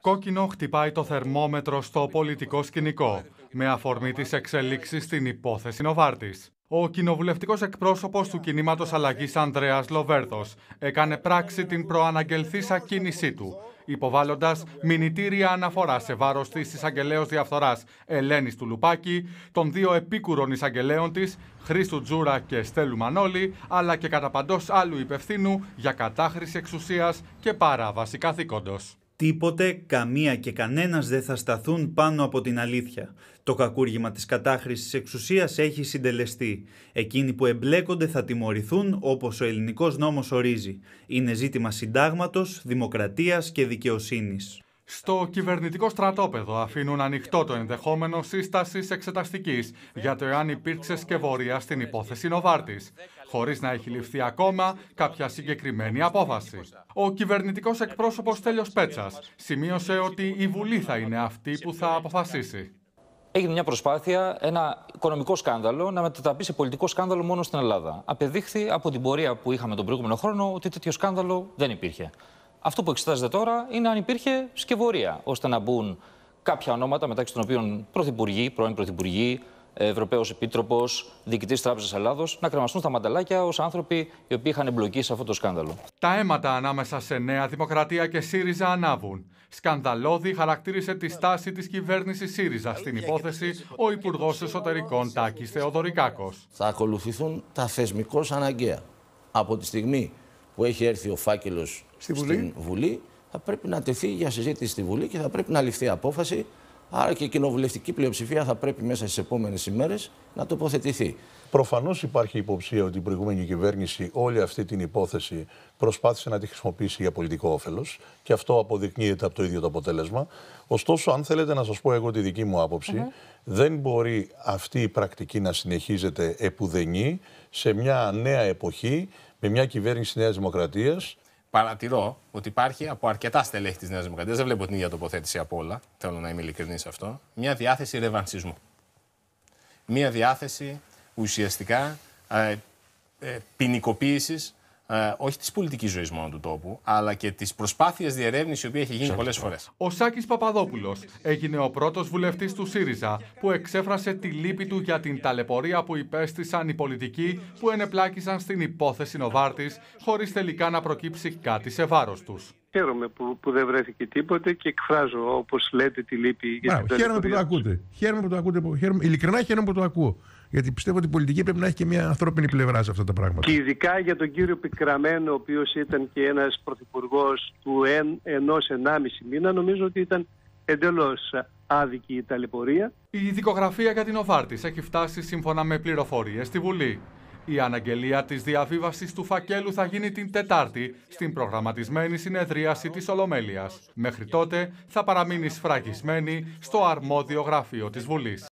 Κόκκινο χτυπάει το θερμόμετρο στο πολιτικό σκηνικό, με αφορμή τις εξελίξεις στην υπόθεση Νοβάρτης. Ο κοινοβουλευτικός εκπρόσωπος του κινήματος αλλαγής Ανδρέας Λοβέρδος έκανε πράξη την προαναγγελθήσα κίνησή του, υποβάλλοντας μηνυτήρια αναφορά σε βάρος της εισαγγελέως διαφθοράς Ελένης του Λουπάκη, των δύο επίκουρων εισαγγελέων της Χρήστου Τζούρα και Στέλου Μανώλη, αλλά και κατά παντός άλλου υπευθύνου για κατάχρηση εξουσίας και παράβαση καθήκοντος. Τίποτε, καμία και κανένας δεν θα σταθούν πάνω από την αλήθεια. Το κακούργημα της κατάχρησης εξουσίας έχει συντελεστεί. Εκείνοι που εμπλέκονται θα τιμωρηθούν όπως ο ελληνικός νόμος ορίζει. Είναι ζήτημα συντάγματος, δημοκρατίας και δικαιοσύνης. Στο κυβερνητικό στρατόπεδο αφήνουν ανοιχτό το ενδεχόμενο σύστασης εξεταστικής για το εάν υπήρξε σκευωρία στην υπόθεση Νοβάρτης, χωρίς να έχει ληφθεί ακόμα κάποια συγκεκριμένη απόφαση. Ο κυβερνητικός εκπρόσωπος Τέλειο Πέτσας σημείωσε ότι η Βουλή θα είναι αυτή που θα αποφασίσει. Έγινε μια προσπάθεια, ένα οικονομικό σκάνδαλο, να μετατραπεί σε πολιτικό σκάνδαλο μόνο στην Ελλάδα. Απεδείχθη από την πορεία που είχαμε τον προηγούμενο χρόνο ότι τέτοιο σκάνδαλο δεν υπήρχε. Αυτό που εξετάζεται τώρα είναι αν υπήρχε σκευωρία ώστε να μπουν κάποια ονόματα μεταξύ των οποίων πρωθυπουργοί, πρώην πρωθυπουργοί, Ευρωπαίος Επίτροπος, Διοικητής Τράπεζας Ελλάδος, να κρεμαστούν στα μανταλάκια ως άνθρωποι οι οποίοι είχαν εμπλοκεί σε αυτό το σκάνδαλο. Τα αίματα ανάμεσα σε Νέα Δημοκρατία και ΣΥΡΙΖΑ ανάβουν. Σκανδαλώδη χαρακτήρισε τη στάση της κυβέρνησης ΣΥΡΙΖΑ στην υπόθεση ο Υπουργός Εσωτερικών Τάκης Θεοδωρικάκος. Θα ακολουθηθούν τα θεσμικώς αναγκαία. Από τη στιγμή που έχει έρθει ο φάκελος στην Βουλή. θα πρέπει να τεθεί για συζήτηση στη Βουλή και θα πρέπει να ληφθεί απόφαση Άρα και η κοινοβουλευτική πλειοψηφία θα πρέπει μέσα στις επόμενες ημέρες να τοποθετηθεί. Προφανώς υπάρχει υποψία ότι η προηγούμενη κυβέρνηση όλη αυτή την υπόθεση προσπάθησε να τη χρησιμοποιήσει για πολιτικό όφελος και αυτό αποδεικνύεται από το ίδιο το αποτέλεσμα. Ωστόσο, αν θέλετε να σας πω εγώ τη δική μου άποψη, δεν μπορεί αυτή η πρακτική να συνεχίζεται επουδενή σε μια νέα εποχή με μια κυβέρνηση Νέας Δημοκρατίας παρατηρώ ότι υπάρχει από αρκετά στελέχη της Νέας Δημοκρατίας, δεν βλέπω την ίδια τοποθέτηση από όλα. Θέλω να είμαι ειλικρινής σε αυτό. Μια διάθεση ρευανσισμού. Μια διάθεση ουσιαστικά ε, ε ποινικοποίησης ε, όχι της πολιτικής ζωής μόνο του τόπου, αλλά και της προσπάθειας διερεύνησης η οποία έχει γίνει πολλέ φορές. Ο Σάκης Παπαδόπουλος έγινε ο πρώτος βουλευτής του ΣΥΡΙΖΑ που εξέφρασε τη λύπη του για την ταλαιπωρία που υπέστησαν οι πολιτικοί που ενεπλάκησαν στην υπόθεση Νοβάρτης χωρίς τελικά να προκύψει κάτι σε βάρος τους. Χαίρομαι που, που δεν βρέθηκε τίποτε και εκφράζω όπως λέτε τη λύπη. Για Μπράβο, χαίρομαι που το ακούτε. Χαίρομαι που το ακούτε. Χαίρομαι, ειλικρινά χαίρομαι που το ακούω. Γιατί πιστεύω ότι η πολιτική πρέπει να έχει και μια ανθρώπινη πλευρά σε αυτά τα πράγματα. Και ειδικά για τον κύριο Πικραμένο, ο οποίος ήταν και ένας πρωθυπουργός του εν, ενός ενάμιση μήνα, νομίζω ότι ήταν εντελώς άδικη η ταλαιπωρία. Η δικογραφία για την οφάρτης έχει φτάσει σύμφωνα με πληροφορίες στη Βουλή. Η αναγγελία της διαβίβασης του φακέλου θα γίνει την Τετάρτη στην προγραμματισμένη συνεδρίαση της Ολομέλειας. Μέχρι τότε θα παραμείνει σφραγισμένη στο αρμόδιο γραφείο της Βουλής.